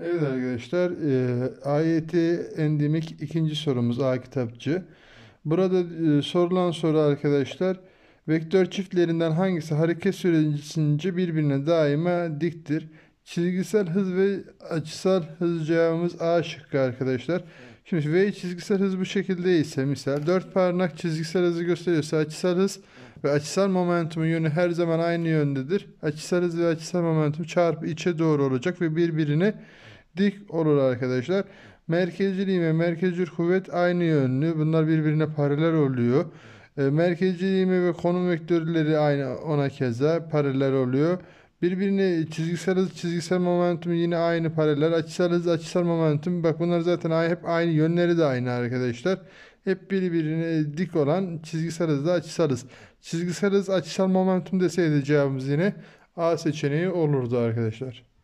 Evet arkadaşlar, e, ayeti endemik ikinci sorumuz A kitapçı. Burada e, sorulan soru arkadaşlar, vektör çiftlerinden hangisi hareket süresince birbirine daima diktir? Çizgisel hız ve açısal hız cevabımız A şıkkı arkadaşlar. Şimdi V çizgisel hız bu şekilde ise misal 4 parmak çizgisel hızı gösteriyorsa açısal hız ve açısal momentumun yönü her zaman aynı yöndedir. Açısal hız ve açısal momentum çarpı içe doğru olacak ve birbirine dik olur arkadaşlar. Merkezciliği ve merkezcil kuvvet aynı yönlü. Bunlar birbirine paralel oluyor. E, Merkezciliğimi ve konum vektörleri aynı ona keza paralel oluyor. Birbirine çizgisel hız, çizgisel momentum yine aynı paralel. Açısal hız, açısal momentum. Bak bunlar zaten hep aynı. Yönleri de aynı arkadaşlar hep birbirine dik olan çizgisel hızla açısal Çizgisel hız açısal momentum deseydi cevabımız yine A seçeneği olurdu arkadaşlar.